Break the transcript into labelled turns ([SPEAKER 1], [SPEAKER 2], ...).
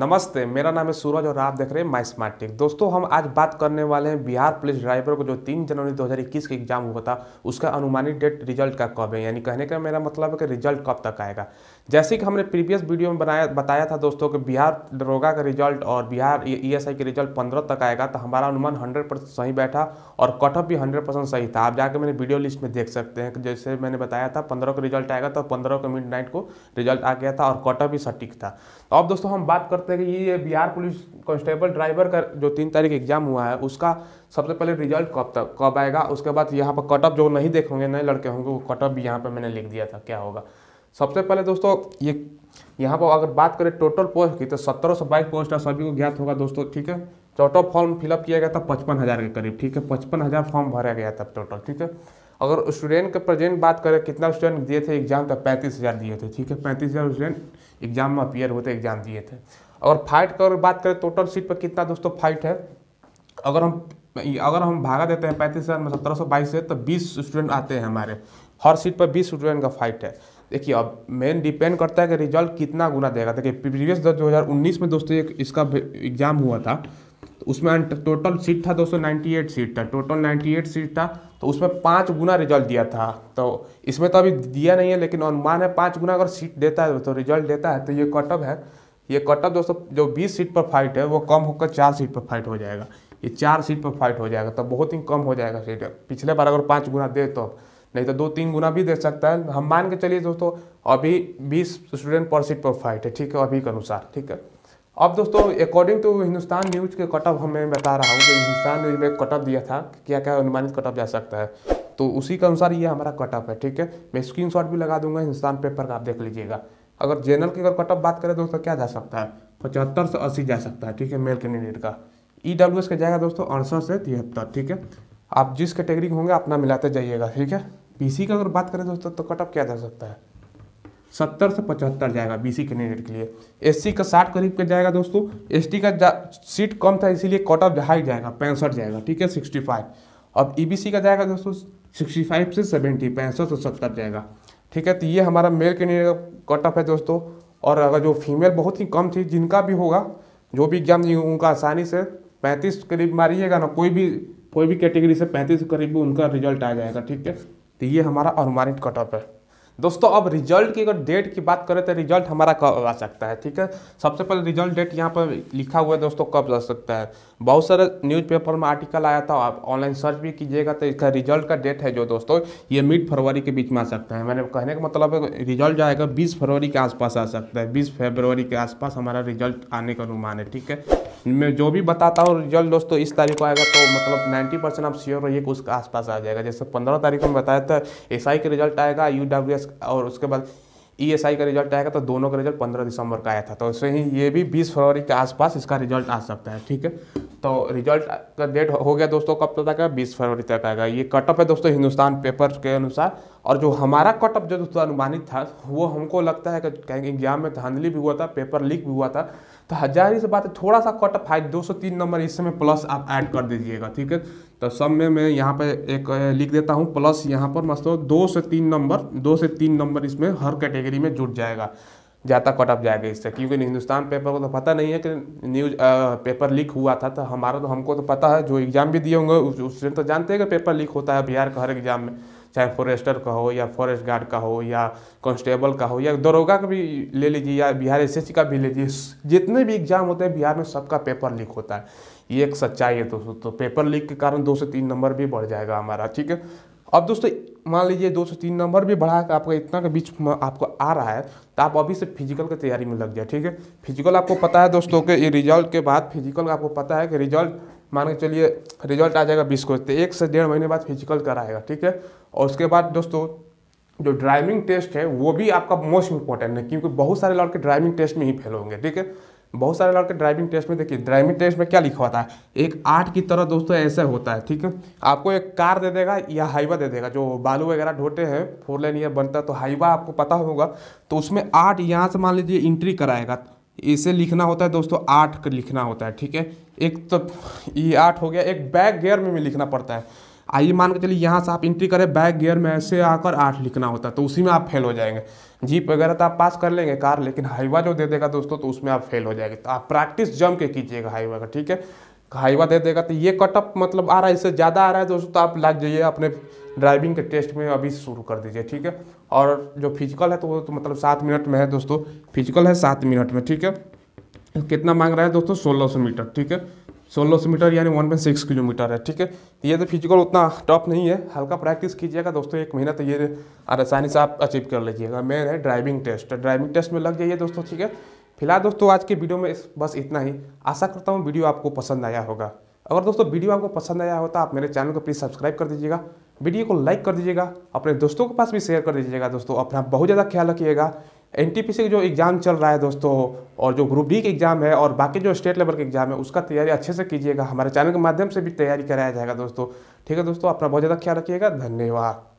[SPEAKER 1] नमस्ते मेरा नाम है सूरज और आप देख रहे हैं माई स्मार्ट टेक दोस्तों हम आज बात करने वाले हैं बिहार पुलिस ड्राइवर को जो तीन जनवरी 2021 के एग्जाम हुआ था उसका अनुमानित डेट रिजल्ट का कब है यानी कहने का मेरा मतलब है कि रिजल्ट कब तक आएगा जैसे कि हमने प्रीवियस वीडियो में बनाया बताया था दोस्तों कि बिहार दरोगा का रिजल्ट और बिहार ई एस के रिजल्ट पंद्रह तक आएगा तो हमारा अनुमान हंड्रेड सही बैठा और कटअप भी हंड्रेड सही था आप जाकर मैंने वीडियो लिस्ट में देख सकते हैं जैसे मैंने बताया था पंद्रह का रिजल्ट आएगा तो पंद्रह को मिड को रिजल्ट आ गया था और कटअप भी सटीक था तो अब दोस्तों हम बात सकते हैं कि ये बिहार पुलिस कांस्टेबल ड्राइवर का जो तीन तारीख एग्जाम हुआ है उसका सबसे पहले रिजल्ट कब तक कब आएगा उसके बाद यहाँ पर कटअप जो नहीं देखेंगे नए लड़के होंगे वो कटअप भी यहाँ पर मैंने लिख दिया था क्या होगा सबसे पहले दोस्तों ये यहाँ पर अगर बात करें टोटल पोस्ट की तो सत्रह सौ बाईस पोस्ट सभी को ज्ञात होगा दोस्तों ठीक है टोटल फॉर्म फिलअप किया गया था पचपन हज़ार के करीब ठीक है पचपन हज़ार फॉर्म भरा गया था टोटल ठीक है अगर स्टूडेंट के प्रेजेंट बात करें कितना स्टूडेंट दिए थे एग्जाम तो पैंतीस हज़ार दिए थे ठीक है पैंतीस हज़ार स्टूडेंट एग्जाम में अपियर होते एग्जाम दिए थे और फाइट कर बात करें टोटल सीट पर कितना दोस्तों फाइट है अगर हम अगर हम भागा देते हैं पैंतीस हज़ार में सत्रह सौ बाईस से तो बीस स्टूडेंट आते हैं हमारे हर सीट पर बीस स्टूडेंट का फाइट है देखिए अब मेन डिपेंड करता है कि रिजल्ट कितना गुना देगा देखिए प्रीवियस दो हज़ार उन्नीस में दोस्तों एक इसका एग्ज़ाम हुआ था तो उसमें टोटल सीट था दोस्तों सीट था टोटल नाइन्टी सीट था तो उसमें पाँच गुना रिजल्ट दिया था तो इसमें तो अभी दिया नहीं है लेकिन अनुमान है पाँच गुना अगर सीट देता है तो रिजल्ट देता है तो ये कटअप है ये कटअप दोस्तों जो बीस सीट पर फाइट है वो कम होकर चार सीट पर फाइट हो जाएगा ये चार सीट पर फाइट हो जाएगा तो बहुत ही कम हो जाएगा सीट पिछले बार अगर पाँच गुना दे तो नहीं तो दो तीन गुना भी दे सकता है हम मान के चलिए दोस्तों अभी बीस स्टूडेंट पर सीट पर फाइट है ठीक है अभी के अनुसार ठीक है अब दोस्तों अकॉर्डिंग टू हिंदुस्तान न्यूज़ के कटअप हमें बता रहा हूँ कि हिंदुस्तान न्यूज़ में कटअप दिया था क्या क्या अनुमानित कटअप जा सकता है तो उसी के अनुसार ये हमारा कटअप है ठीक है मैं स्क्रीनशॉट भी लगा दूंगा हिंदुस्तान पेपर का आप देख लीजिएगा अगर जनरल की अगर कट ऑफ बात करें दोस्तों क्या जा सकता है पचहत्तर से अस्सी जा सकता है ठीक है मेल कैंडिडेट का ई डब्ल्यू एस का जाएगा दोस्तों अड़सठ से तिहत्तर ठीक है आप जिस कैटेगरी के होंगे अपना मिलाते जाइएगा ठीक है बीसी का अगर बात करें दोस्तों तो कट ऑफ क्या जा सकता है सत्तर से पचहत्तर जाएगा बीसी कैंडिडेट के लिए एससी का साठ करीब का जाएगा दोस्तों एसटी का सीट कम था इसीलिए कट ऑफ हाई जाएगा पैंसठ जाएगा ठीक है सिक्सटी फाइव अब ईबीसी e का जाएगा दोस्तों सिक्सटी फाइव से सेवेंटी पैंसठ से सत्तर जाएगा ठीक है तो ये हमारा मेल कैंडिडेट का कट ऑफ है दोस्तों और अगर जो फीमेल बहुत ही कम थी जिनका भी होगा जो भी एग्जाम देंगे उनका आसानी से पैंतीस करीब मारिएगा ना कोई भी कोई भी कैटेगरी से पैंतीस करीब उनका रिजल्ट आ जाएगा ठीक है तो ये हमारा अनुमानित कट ऑफ है दोस्तों अब रिजल्ट की अगर डेट की बात करें तो रिजल्ट हमारा कब आ सकता है ठीक है सबसे पहले रिजल्ट डेट यहाँ पर लिखा हुआ है दोस्तों कब आ सकता है बहुत सारे न्यूज़पेपर में आर्टिकल आया था आप ऑनलाइन सर्च भी कीजिएगा तो इसका रिजल्ट का डेट है जो दोस्तों ये मिड फरवरी के बीच में आ सकता है मैंने कहने का मतलब है रिजल्ट जो आएगा बीस फरवरी के आसपास आ सकता है बीस फरवरी के आसपास हमारा रिजल्ट आने का अनुमान है ठीक है मैं जो भी बताता हूँ रिजल्ट दोस्तों इस तारीख को आएगा तो मतलब नाइन्टी परसेंट आप श्योर रहिए कि उसके आसपास आ जाएगा जैसे पंद्रह तारीख को बताया था एस के रिजल्ट आएगा यू डब्ल्यू एस और उसके बाद ई एस आई का रिजल्ट आएगा तो दोनों का रिजल्ट पंद्रह दिसंबर का आया था तो ऐसे ही ये भी बीस फरवरी के आसपास इसका रिजल्ट आ सकता है ठीक है तो रिजल्ट का डेट हो गया दोस्तों कब तक आएगा बीस फरवरी तक आएगा ये कट ऑफ है दोस्तों हिंदुस्तान पेपर के अनुसार और जो हमारा कट ऑफ जो दोस्तों अनुमानित था वो हमको लगता है कि एग्जाम में धांधली भी हुआ था पेपर लीक भी हुआ था तो हजार ही सी बात है थोड़ा सा कट दो सौ तीन नंबर इस समय प्लस आप ऐड कर दीजिएगा ठीक है तो सब में मैं यहाँ पे एक लिख देता हूँ प्लस यहाँ पर मस्त दो से तीन नंबर दो से तीन नंबर इसमें हर कैटेगरी में जुट जाएगा ज़्यादा कट ऑफ जाएगा इससे क्योंकि हिंदुस्तान पेपर को तो पता नहीं है कि न्यूज आ, पेपर लीक हुआ था तो हमारा तो हमको तो पता है जो एग्ज़ाम भी दिए होंगे उससे तो जानते हैं कि पेपर लीक होता है बिहार के हर एग्ज़ाम में चाहे फॉरेस्टर का हो या फॉरेस्ट गार्ड का हो या कांस्टेबल का हो या दरोगा का भी ले लीजिए या बिहार एस का भी ले लीजिए जितने भी एग्जाम होते हैं बिहार में सबका पेपर लीक होता है ये एक सच्चाई है दोस्तों तो पेपर लीक के कारण दो से तीन नंबर भी बढ़ जाएगा हमारा ठीक है अब दोस्तों मान लीजिए दो से तीन नंबर भी बढ़ा कर आपका इतना के बीच आपको आ रहा है तो आप अभी से फिजिकल की तैयारी में लग जाए ठीक है फिजिकल आपको पता है दोस्तों के ये रिजल्ट के बाद फिजिकल आपको पता है कि रिजल्ट मान के चलिए रिजल्ट आ जाएगा बीस को तो एक से डेढ़ महीने बाद फिजिकल कराएगा ठीक है और उसके बाद दोस्तों जो ड्राइविंग टेस्ट है वो भी आपका मोस्ट इंपॉर्टेंट है क्योंकि बहुत सारे लड़के ड्राइविंग टेस्ट में ही फेल होंगे ठीक है बहुत सारे लड़के ड्राइविंग टेस्ट में देखिए ड्राइविंग टेस्ट में क्या लिखा होता है एक आर्ट की तरह दोस्तों ऐसा होता है ठीक है आपको एक कार दे देगा या हाईवा दे देगा जो बालू वगैरह ढोते हैं फोर लेन या बनता है तो हाईवा आपको पता होगा तो उसमें आठ यहाँ से मान लीजिए इंट्री कराएगा इसे लिखना होता है दोस्तों आठ लिखना होता है ठीक है एक तो ये आठ हो गया एक बैक गेयर में, भी लिखना पड़ता है आइए मान के चलिए यहाँ से आप एंट्री करें बैक गियर में ऐसे आकर आठ लिखना होता है तो उसी में आप फेल हो जाएंगे जीप वगैरह तो आप पास कर लेंगे कार लेकिन हाईवा जो दे देगा दोस्तों तो उसमें आप फेल हो जाएंगे तो आप प्रैक्टिस जम के कीजिएगा हाईवा का ठीक है हाईवा दे देगा तो ये कटअप मतलब आ रहा है इससे ज़्यादा आ रहा है दोस्तों तो आप लग जाइए अपने ड्राइविंग के टेस्ट में अभी शुरू कर दीजिए ठीक है और जो फिजिकल है तो वो तो मतलब सात मिनट में है दोस्तों फिजिकल है सात मिनट में ठीक है कितना मांग रहा है दोस्तों सोलह सौ मीटर ठीक है सोलह सौ मीटर यानी वन पॉइंट सिक्स किलोमीटर है ठीक है तो ये तो फिजिकल उतना टफ नहीं है हल्का प्रैक्टिस कीजिएगा दोस्तों एक महीना तो ये आसानी से आप अचीव कर लीजिएगा मेन है ड्राइविंग टेस्ट ड्राइविंग टेस्ट में लग जाइए दोस्तों ठीक है फिलहाल दोस्तों आज के वीडियो में बस इतना ही आशा करता हूँ वीडियो आपको पसंद आया होगा अगर दोस्तों वीडियो आपको पसंद आया हो तो आप मेरे चैनल को प्लीज़ सब्सक्राइब कर दीजिएगा वीडियो को लाइक कर दीजिएगा अपने दोस्तों के पास भी शेयर कर दीजिएगा दोस्तों अपना बहुत ज़्यादा ख्याल रखिएगा एन टी पी जो एग्ज़ाम चल रहा है दोस्तों और जो ग्रुप डी के एग्ज़ाम है और बाकी जो स्टेट लेवल के एग्ज़ाम है उसका तैयारी अच्छे से कीजिएगा हमारे चैनल के माध्यम से भी तैयारी कराया जाएगा दोस्तों ठीक है दोस्तों अपना बहुत ज़्यादा ख्याल रखिएगा धन्यवाद